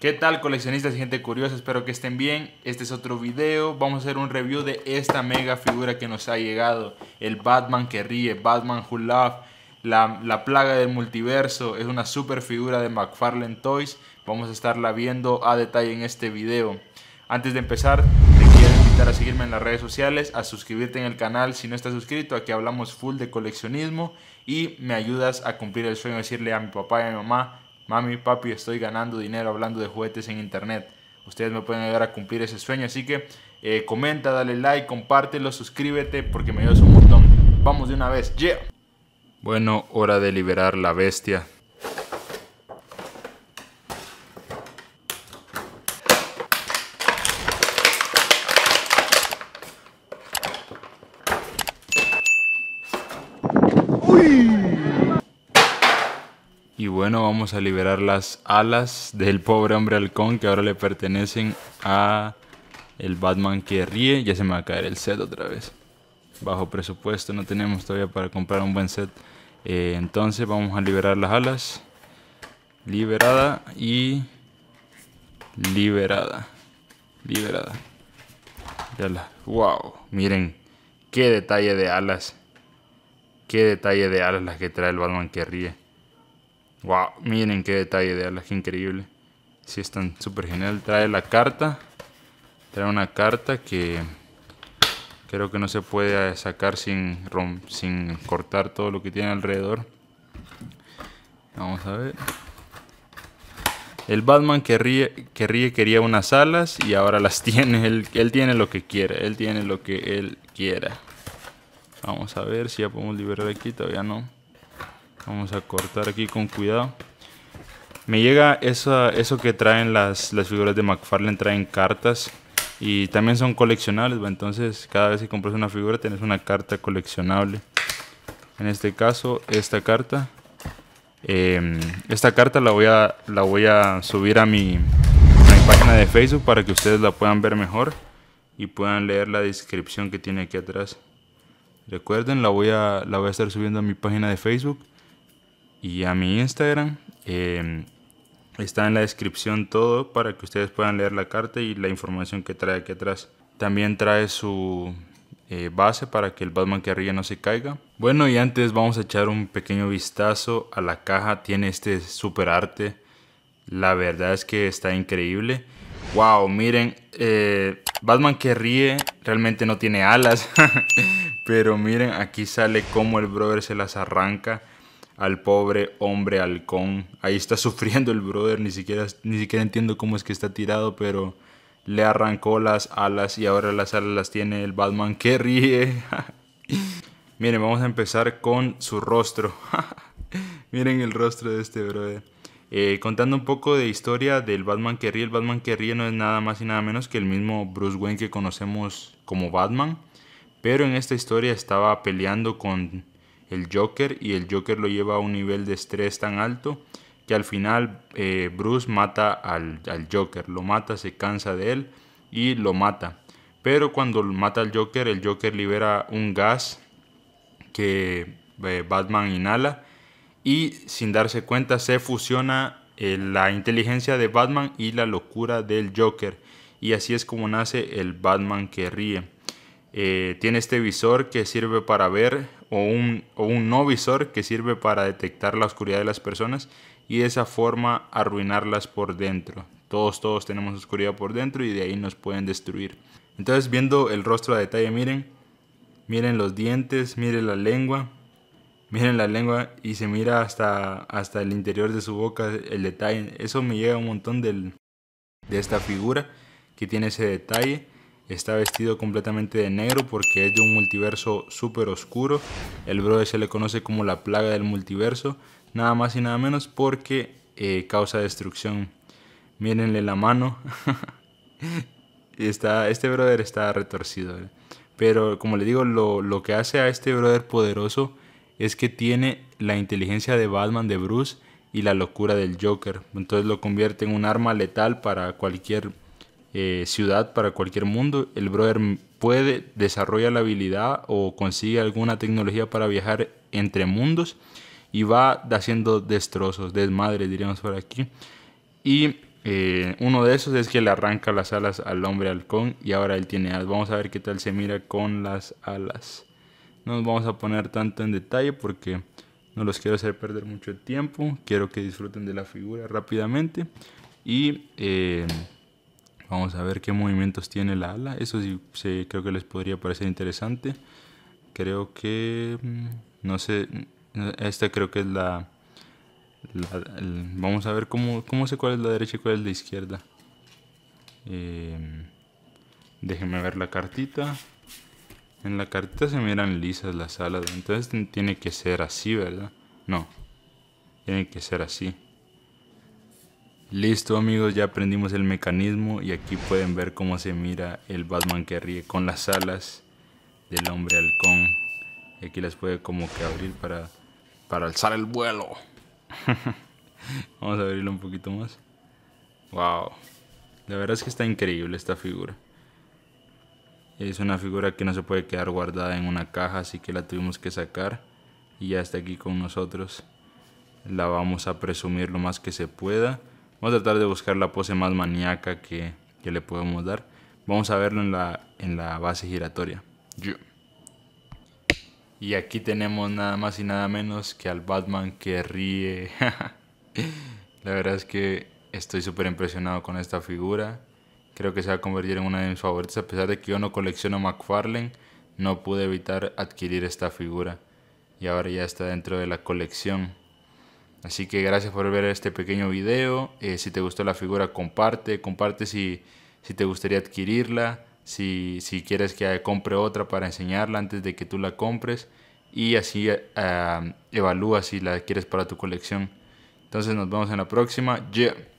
¿Qué tal coleccionistas y gente curiosa? Espero que estén bien. Este es otro video. Vamos a hacer un review de esta mega figura que nos ha llegado. El Batman que ríe, Batman Who Love, la, plaga del multiverso. Es una super figura de McFarlane Toys. Vamos a estarla viendo a detalle en este video. Antes de empezar, te quiero invitar a seguirme en las redes sociales, a suscribirte en el canal si no estás suscrito. Aquí hablamos full de coleccionismo y me ayudas a cumplir el sueño de decirle a mi papá y a mi mamá mami, papi, estoy ganando dinero hablando de juguetes en internet. Ustedes me pueden ayudar a cumplir ese sueño, así que eh, comenta, dale like, compártelo, suscríbete porque me ayudas un montón. Vamos de una vez, yeah. Bueno, hora de liberar la bestia. Y bueno, vamos a liberar las alas del pobre hombre halcón que ahora le pertenecen a el Batman que ríe. Ya se me va a caer el set otra vez. Bajo presupuesto, no tenemos todavía para comprar un buen set. Eh, entonces vamos a liberar las alas. Liberada y liberada. Liberada. Ya la... Wow, miren qué detalle de alas. Qué detalle de alas las que trae el Batman que ríe. Wow, miren qué detalle de alas, qué increíble. Sí, tan súper genial. Trae la carta. Trae una carta que creo que no se puede sacar sin, sin cortar todo lo que tiene alrededor. Vamos a ver. El Batman que ríe, que ríe quería unas alas y ahora las tiene. Él, él tiene lo que quiera. Él tiene lo que él quiera. Vamos a ver si ya podemos liberar aquí. Todavía no. Vamos a cortar aquí con cuidado. Me llega eso que traen las, figuras de McFarlane, traen cartas y también son coleccionables. Entonces, cada vez que compras una figura, tienes una carta coleccionable. En este caso, esta carta. Em, esta carta la voy a, la voy a subir a mi, a mi página de Facebook para que ustedes la puedan ver mejor y puedan leer la descripción que tiene aquí atrás. Recuerden, la voy a, la voy a estar subiendo a mi página de Facebook y a mi Instagram. Em, está en la descripción todo para que ustedes puedan leer la carta y la información que trae aquí atrás. También trae su eh, base para que el Batman que ríe no se caiga. Bueno, y antes vamos a echar un pequeño vistazo a la caja. Tiene este super arte. La verdad es que está increíble. Wow, miren, eh, Batman que ríe realmente no tiene alas. Pero miren, aquí sale cómo el brother se las arranca al pobre hombre halcón. Ahí está sufriendo el brother, ni siquiera, ni siquiera entiendo cómo es que está tirado, pero le arrancó las alas y ahora las alas las tiene el Batman que ríe. Miren, vamos a empezar con su rostro. Miren el rostro de este brother. Eh, contando un poco de historia del Batman que ríe. El Batman que ríe no es nada más y nada menos que el mismo Bruce Wayne que conocemos como Batman. Pero en esta historia estaba peleando con el Joker y el Joker lo lleva a un nivel de estrés tan alto que al final eh, Bruce mata al, Joker, lo mata, se cansa de él y lo mata. Pero cuando mata al Joker, el Joker libera un gas que eh, Batman inhala y sin darse cuenta se fusiona eh, la inteligencia de Batman y la locura del Joker. Y así es como nace el Batman que ríe. tiene este visor que sirve para ver o un, no visor que sirve para detectar la oscuridad de las personas y de esa forma arruinarlas por dentro. Todos, todos tenemos oscuridad por dentro y de ahí nos pueden destruir. Entonces, viendo el rostro a detalle, miren, miren los dientes, miren la lengua, miren la lengua y se mira hasta, hasta el interior de su boca el detalle. Eso me llega un montón del, de esta figura que tiene ese detalle. Está vestido completamente de negro porque es de un multiverso súper oscuro. El brother se le conoce como la plaga del multiverso. Nada más y nada menos porque eh, causa destrucción. Mírenle la mano. está, este brother está retorcido. Eh. Pero como le digo, lo, lo que hace a este brother poderoso es que tiene la inteligencia de Batman de Bruce y la locura del Joker. Entonces lo convierte en un arma letal para cualquier eh, ciudad para cualquier mundo, el brother puede desarrollar la habilidad o consigue alguna tecnología para viajar entre mundos y va haciendo destrozos, desmadres diríamos por aquí. Y eh, uno de esos es que le arranca las alas al hombre halcón y ahora él tiene alas. Vamos a ver qué tal se mira con las alas. No nos vamos a poner tanto en detalle porque no los quiero hacer perder mucho tiempo. Quiero que disfruten de la figura rápidamente. Y eh, Vamos a ver qué movimientos tiene la ala. Eso sí, creo que les podría parecer interesante. Creo que... Mm, no sé. Mm, esta creo que es la... vamos a ver cómo, cómo sé cuál es la derecha y cuál es la izquierda. Em, déjenme ver la cartita. En la cartita se miran lisas las alas. Entonces tiene que ser así, ¿verdad? No. Tiene que ser así. Listo amigos, ya aprendimos el mecanismo y aquí pueden ver cómo se mira el Batman que ríe con las alas del hombre halcón. Y aquí las puede como que abrir para, para alzar el vuelo. Vamos a abrirlo un poquito más. Wow. La verdad es que está increíble esta figura. Es una figura que no se puede quedar guardada en una caja, así que la tuvimos que sacar. Y ya está aquí con nosotros. La vamos a presumir lo más que se pueda Vamos a tratar de buscar la pose más maníaca que, le podemos dar. Vamos a verlo en la, en la base giratoria. Y aquí tenemos nada más y nada menos que al Batman que ríe. la verdad es que estoy súper impresionado con esta figura. Creo que se va a convertir en una de mis favoritas. A pesar de que yo no colecciono McFarlane, no pude evitar adquirir esta figura. Y ahora ya está dentro de la colección. Así que gracias por ver este pequeño video. Eh, si te gustó la figura, comparte. Comparte si, te gustaría adquirirla. Si, si, quieres que compre otra para enseñarla antes de que tú la compres. Y así eh, ah, evalúa si la quieres para tu colección. Entonces nos vemos en la próxima. Yeah.